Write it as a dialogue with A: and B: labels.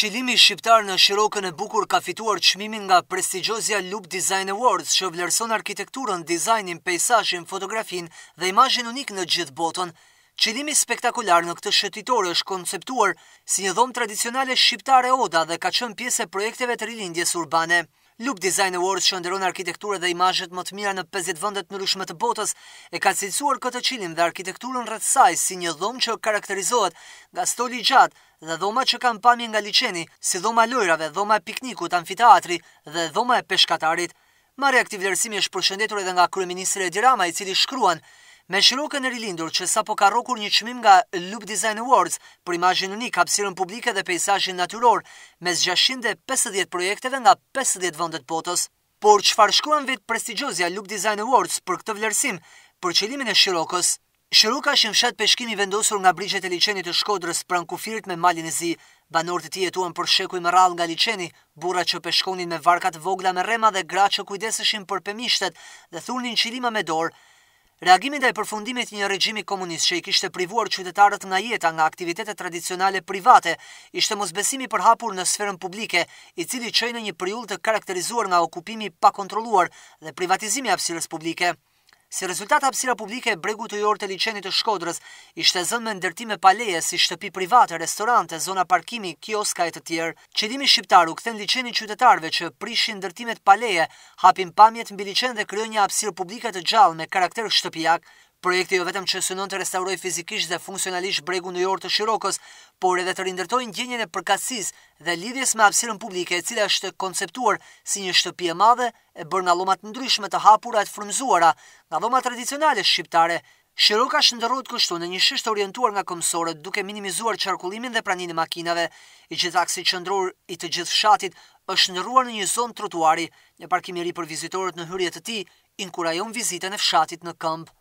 A: Qilimi shqiptar në shirokën e bukur ka fituar qmimin nga prestigjozja Loop Design Awards që vlerëson arkitekturën, dizajnin, pejsajin, fotografin dhe imajin unik në gjithë botën. Qilimi spektakular në këtë shëtitorë është konceptuar si një dhomë tradicionale shqiptare oda dhe ka qënë pjesë e projekteve të rilindjes urbane. Loop Design Awards që ndëron arkitekturë dhe imajet më të mira në 50 vëndet në rushmet të botës e ka cilësuar këtë qilim dhe arkitekturën rëtsaj si një dhomë që karakterizohet nga stoli gjatë dhe dhoma që kanë pamje nga liçeni, si dhoma lojrave, dhoma piknikut, amfiteatri dhe dhoma e peshkatarit. Ma reaktiv lërsimi është përshëndetur edhe nga kryeministri Edi i cili shkruan Me shirokën e rilindur që sa po ka rokur një qmim nga Loop Design Awards për imajin unik, hapsirën publike dhe pejsajin naturor, mes 650 projekteve nga 50 vëndet botës. Por farë shkruan vetë prestigjozja Loop Design Awards për këtë vlerësim, për qëlimin e shirokës? Shëruka është në fshat peshkimi vendosur nga brigjet e liqenit të shkodrës pran kufirit me malin e zi, banorët të ti jetuan për shekuj më rral nga liqeni, bura që peshkonin me varkat vogla me rema dhe gra që kujdeseshin për pëmishtet dhe thurnin qilima me dorë. Reagimin dhe e përfundimit një regjimi komunist që i kishte privuar qytetarët nga jeta nga aktivitetet tradicionale private, ishte mosbesimi për hapur në sferën publike, i cili qëjnë një priull të karakterizuar nga okupimi pa kontroluar dhe privatizimi apsirës publike. Si rezultat hapsira publike e bregut të jorë të licenit të shkodrës, ishte zënë me ndërtime paleje si shtëpi private, restorante, zona parkimi, kioska e të tjerë. Qedimi shqiptaru këthen licenit qytetarve që prishin ndërtimet paleje, hapin pamjet në bilicen dhe kryo një publike të gjallë me karakter shtëpijak, Projekti jo vetëm që synon të restauroj fizikisht dhe funksionalisht bregu në jorë të shirokës, por edhe të rindërtojnë gjenjën e përkasis dhe lidhjes me apsirën publike e cila është konceptuar si një shtëpi e madhe e bërë nga lomat ndryshme të hapura e të frumzuara nga lomat tradicionale shqiptare. Shiroka shëndërrot kështu në një shisht orientuar nga komsorët duke minimizuar qarkullimin dhe praninë makinave. I gjithë aksi qëndror i të gjithë shatit është nërruar në një zonë trotuari, një parkimiri për vizitorët në hyrjet të ti, inkurajon vizitën e fshatit në këmbë.